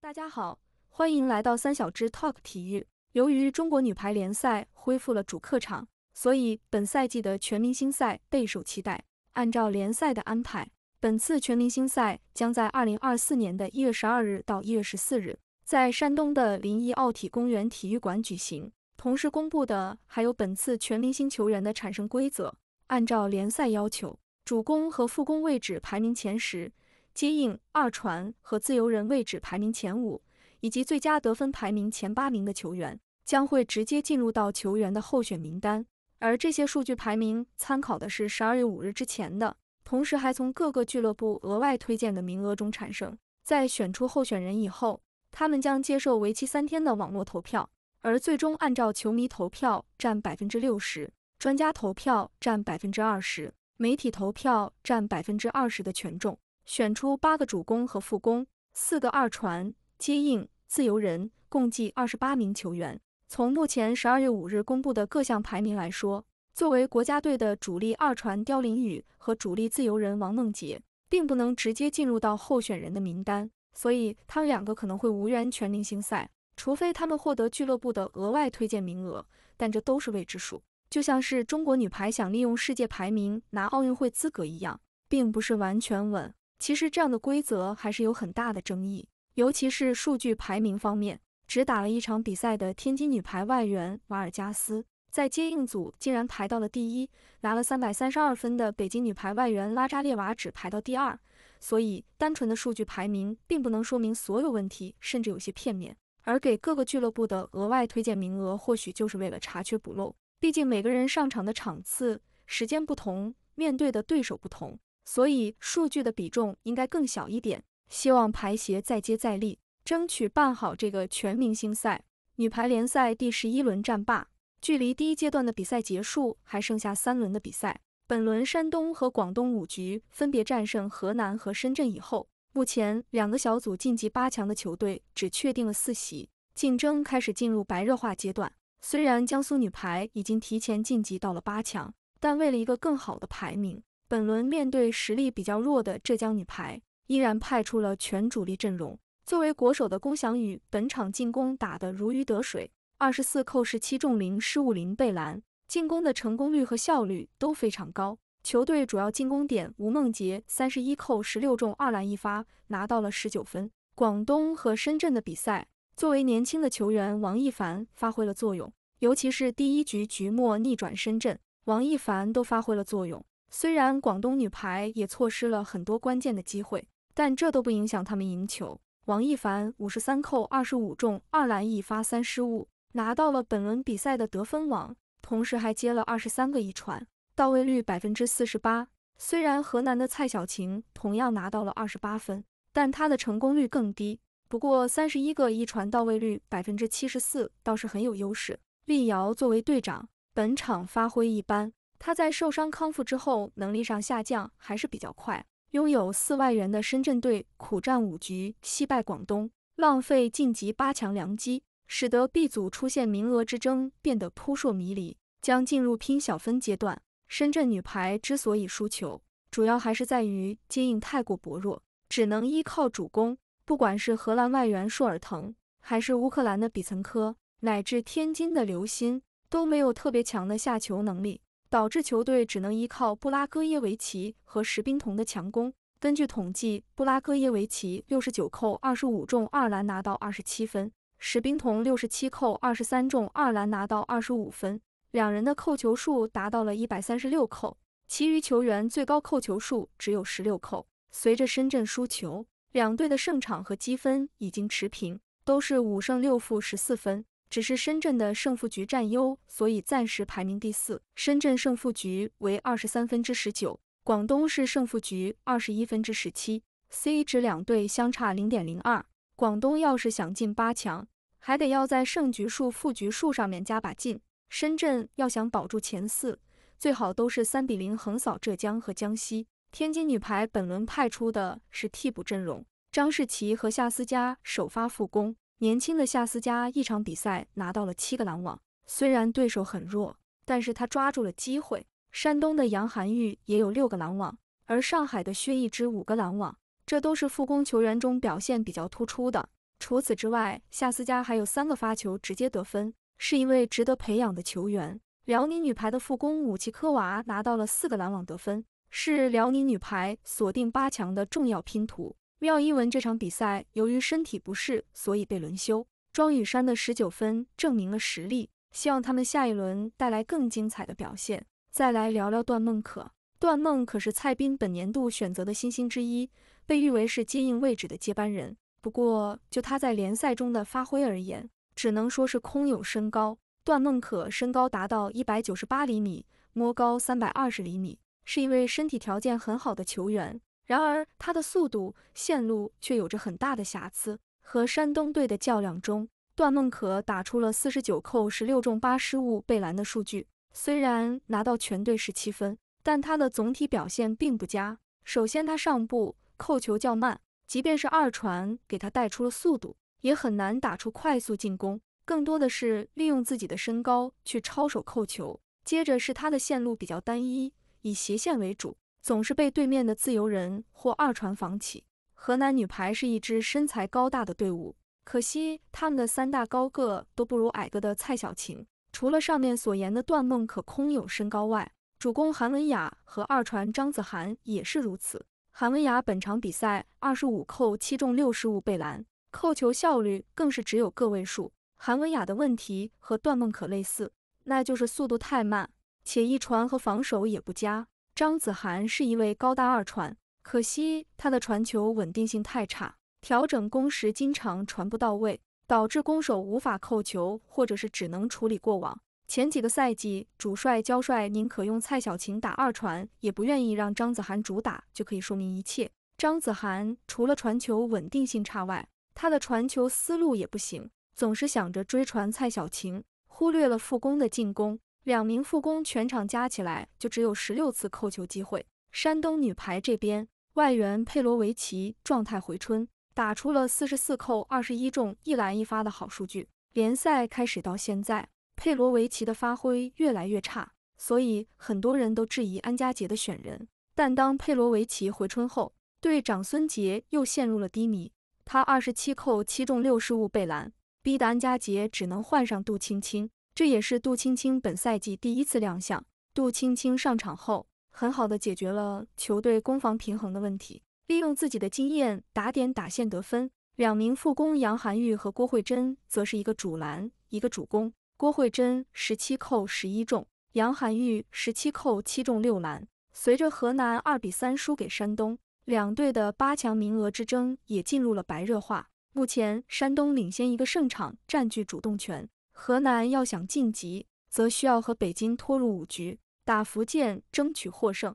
大家好，欢迎来到三小只 Talk 体育。由于中国女排联赛恢复了主客场，所以本赛季的全明星赛备受期待。按照联赛的安排，本次全明星赛将在二零二四年的一月十二日到一月十四日，在山东的临沂奥体公园体育馆举行。同时公布的还有本次全明星球员的产生规则。按照联赛要求，主攻和副攻位置排名前十。接应、二传和自由人位置排名前五，以及最佳得分排名前八名的球员将会直接进入到球员的候选名单。而这些数据排名参考的是十二月五日之前的同时，还从各个俱乐部额外推荐的名额中产生。在选出候选人以后，他们将接受为期三天的网络投票，而最终按照球迷投票占百分之六十、专家投票占百分之二十、媒体投票占百分之二十的权重。选出八个主攻和副攻，四个二传接应，自由人，共计二十八名球员。从目前十二月五日公布的各项排名来说，作为国家队的主力二传刁琳宇和主力自由人王梦洁，并不能直接进入到候选人的名单，所以他们两个可能会无缘全明星赛，除非他们获得俱乐部的额外推荐名额，但这都是未知数。就像是中国女排想利用世界排名拿奥运会资格一样，并不是完全稳。其实这样的规则还是有很大的争议，尤其是数据排名方面。只打了一场比赛的天津女排外援瓦尔加斯，在接应组竟然排到了第一，拿了三百三十二分的北京女排外援拉扎列娃只排到第二。所以，单纯的数据排名并不能说明所有问题，甚至有些片面。而给各个俱乐部的额外推荐名额，或许就是为了查缺补漏。毕竟每个人上场的场次、时间不同，面对的对手不同。所以数据的比重应该更小一点。希望排协再接再厉，争取办好这个全明星赛。女排联赛第十一轮战罢，距离第一阶段的比赛结束还剩下三轮的比赛。本轮山东和广东五局分别战胜河南和深圳以后，目前两个小组晋级八强的球队只确定了四席，竞争开始进入白热化阶段。虽然江苏女排已经提前晋级到了八强，但为了一个更好的排名。本轮面对实力比较弱的浙江女排，依然派出了全主力阵容。作为国手的龚翔宇，本场进攻打得如鱼得水，二十四扣十七中零失误零被拦，进攻的成功率和效率都非常高。球队主要进攻点吴梦洁，三十一扣十六中二篮一发，拿到了十九分。广东和深圳的比赛，作为年轻的球员王一凡发挥了作用，尤其是第一局局末逆转深圳，王一凡都发挥了作用。虽然广东女排也错失了很多关键的机会，但这都不影响他们赢球。王一凡五十三扣二十五中，二篮一发三失误，拿到了本轮比赛的得分王，同时还接了二十三个一传，到位率百分之四十八。虽然河南的蔡晓晴同样拿到了二十八分，但她的成功率更低。不过三十一个一传到位率百分之七十四倒是很有优势。李瑶作为队长，本场发挥一般。他在受伤康复之后，能力上下降还是比较快。拥有四外援的深圳队苦战五局惜败广东，浪费晋级八强良机，使得 B 组出现名额之争变得扑朔迷离，将进入拼小分阶段。深圳女排之所以输球，主要还是在于接应太过薄弱，只能依靠主攻。不管是荷兰外援舒尔滕，还是乌克兰的比岑科，乃至天津的刘鑫，都没有特别强的下球能力。导致球队只能依靠布拉戈耶维奇和石冰童的强攻。根据统计，布拉戈耶维奇六十九扣二十五中二篮拿到二十七分，石冰童六十七扣二十三中二篮拿到二十五分，两人的扣球数达到了一百三十六扣，其余球员最高扣球数只有十六扣。随着深圳输球，两队的胜场和积分已经持平，都是五胜六负十四分。只是深圳的胜负局占优，所以暂时排名第四。深圳胜负局为二十三分之十九，广东是胜负局二十一分之十七，C 值两队相差零点零二。广东要是想进八强，还得要在胜局数、负局数上面加把劲。深圳要想保住前四，最好都是三比零横扫浙江和江西。天津女排本轮派出的是替补阵容，张世奇和夏思佳首发复攻。年轻的夏思佳一场比赛拿到了七个篮网，虽然对手很弱，但是他抓住了机会。山东的杨涵玉也有六个篮网，而上海的薛逸之五个篮网，这都是复攻球员中表现比较突出的。除此之外，夏思佳还有三个发球直接得分，是一位值得培养的球员。辽宁女排的副攻武器科娃拿到了四个篮网得分，是辽宁女排锁定八强的重要拼图。廖一文这场比赛由于身体不适，所以被轮休。庄宇珊的十九分证明了实力，希望他们下一轮带来更精彩的表现。再来聊聊段梦可，段梦可是蔡斌本年度选择的新星之一，被誉为是接应位置的接班人。不过就他在联赛中的发挥而言，只能说是空有身高。段梦可身高达到一百九十八厘米，摸高三百二十厘米，是一位身体条件很好的球员。然而，他的速度线路却有着很大的瑕疵。和山东队的较量中，段梦可打出了四十九扣十六中八失误被拦的数据。虽然拿到全队十七分，但他的总体表现并不佳。首先，他上步扣球较慢，即便是二传给他带出了速度，也很难打出快速进攻。更多的是利用自己的身高去抄手扣球。接着是他的线路比较单一，以斜线为主。总是被对面的自由人或二传防起。河南女排是一支身材高大的队伍，可惜他们的三大高个都不如矮个的蔡晓晴。除了上面所言的段梦可空有身高外，主攻韩文雅和二传张子涵也是如此。韩文雅本场比赛二十五扣七中六十五被拦，扣球效率更是只有个位数。韩文雅的问题和段梦可类似，那就是速度太慢，且一传和防守也不佳。张子涵是一位高大二传，可惜他的传球稳定性太差，调整攻时经常传不到位，导致攻手无法扣球，或者是只能处理过网。前几个赛季，主帅焦帅宁可用蔡晓晴打二传，也不愿意让张子涵主打，就可以说明一切。张子涵除了传球稳定性差外，他的传球思路也不行，总是想着追传蔡晓晴，忽略了副攻的进攻。两名副攻全场加起来就只有十六次扣球机会。山东女排这边外援佩罗维奇状态回春，打出了四十四扣二十一中一篮一发的好数据。联赛开始到现在，佩罗维奇的发挥越来越差，所以很多人都质疑安家杰的选人。但当佩罗维奇回春后，队长孙杰又陷入了低迷，他二十七扣七中六失误被拦，逼得安家杰只能换上杜青青。这也是杜清清本赛季第一次亮相。杜清清上场后，很好的解决了球队攻防平衡的问题，利用自己的经验打点打线得分。两名副攻杨涵玉和郭慧珍则是一个主拦一个主攻。郭慧珍十七扣十一中，杨涵玉十七扣七中六篮。随着河南二比三输给山东，两队的八强名额之争也进入了白热化。目前，山东领先一个胜场，占据主动权。河南要想晋级，则需要和北京拖入五局，打福建，争取获胜。